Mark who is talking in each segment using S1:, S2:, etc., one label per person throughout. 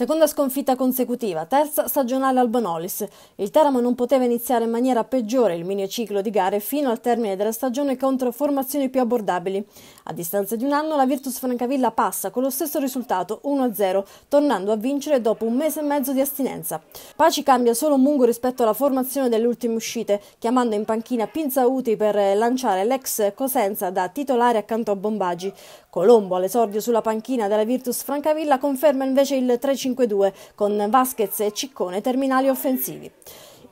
S1: Seconda sconfitta consecutiva, terza stagionale al Bonolis. Il Teramo non poteva iniziare in maniera peggiore il miniciclo di gare fino al termine della stagione contro formazioni più abbordabili. A distanza di un anno la Virtus Francavilla passa con lo stesso risultato 1-0, tornando a vincere dopo un mese e mezzo di astinenza. Paci cambia solo un mungo rispetto alla formazione delle ultime uscite, chiamando in panchina Pinzauti per lanciare l'ex Cosenza da titolare accanto a Bombaggi. Colombo all'esordio sulla panchina della Virtus Francavilla conferma invece il 3-5 5-2 con Vasquez e Ciccone terminali offensivi.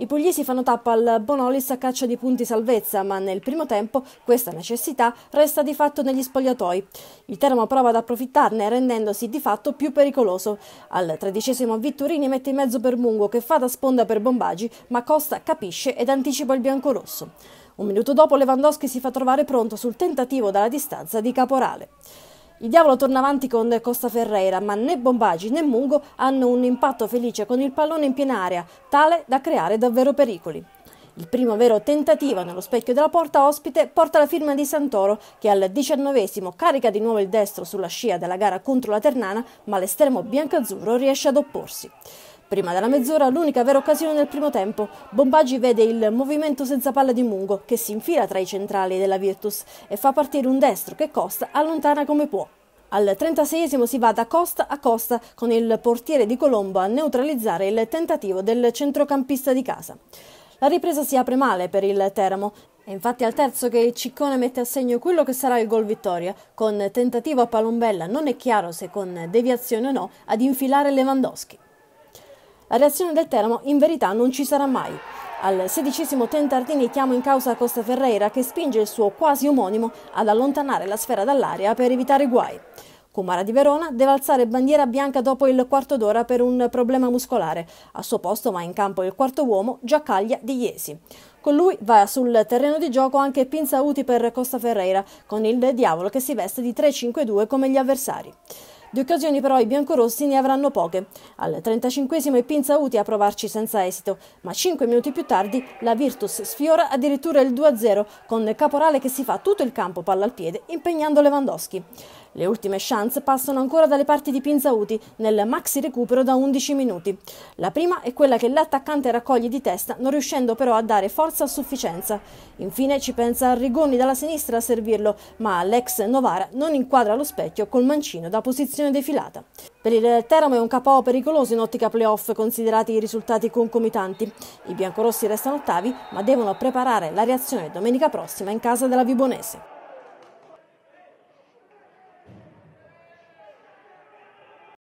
S1: I pugliesi fanno tappa al Bonolis a caccia di punti salvezza, ma nel primo tempo questa necessità resta di fatto negli spogliatoi. Il Teramo prova ad approfittarne rendendosi di fatto più pericoloso. Al tredicesimo Vitturini mette in mezzo per Mungo che fa da sponda per Bombagi, ma Costa capisce ed anticipa il biancorosso. Un minuto dopo Lewandowski si fa trovare pronto sul tentativo dalla distanza di Caporale. Il diavolo torna avanti con Costa Ferreira, ma né Bombaggi né Mungo hanno un impatto felice con il pallone in piena area, tale da creare davvero pericoli. Il primo vero tentativo nello specchio della porta ospite porta la firma di Santoro, che al diciannovesimo carica di nuovo il destro sulla scia della gara contro la Ternana, ma l'estremo biancazzurro riesce ad opporsi. Prima della mezz'ora, l'unica vera occasione del primo tempo, Bombaggi vede il movimento senza palla di Mungo, che si infila tra i centrali della Virtus e fa partire un destro che Costa allontana come può. Al 36 si va da costa a costa con il portiere di Colombo a neutralizzare il tentativo del centrocampista di casa. La ripresa si apre male per il Teramo. È infatti al terzo che il Ciccone mette a segno quello che sarà il gol vittoria, con tentativo a palombella non è chiaro se con deviazione o no ad infilare Lewandowski. La reazione del Teramo in verità non ci sarà mai. Al sedicesimo Tentardini chiama in causa Costa Ferreira che spinge il suo quasi omonimo ad allontanare la sfera dall'area per evitare guai. Kumara di Verona deve alzare bandiera bianca dopo il quarto d'ora per un problema muscolare. Al suo posto va in campo il quarto uomo Giacaglia di Iesi. Con lui va sul terreno di gioco anche Pinzauti per Costa Ferreira, con il Diavolo che si veste di 3-5-2 come gli avversari. Di occasioni però i biancorossi ne avranno poche. Al 35esimo è Pinzauti a provarci senza esito, ma 5 minuti più tardi la Virtus sfiora addirittura il 2-0 con Caporale che si fa tutto il campo palla al piede impegnando Lewandowski. Le ultime chance passano ancora dalle parti di Pinzauti nel maxi recupero da 11 minuti. La prima è quella che l'attaccante raccoglie di testa, non riuscendo però a dare forza a sufficienza. Infine ci pensa Arrigoni dalla sinistra a servirlo, ma l'ex Novara non inquadra lo specchio col mancino da posizione defilata. Per il Teramo è un KO pericoloso in ottica playoff, considerati i risultati concomitanti. I biancorossi restano ottavi, ma devono preparare la reazione domenica prossima in casa della Vibonese.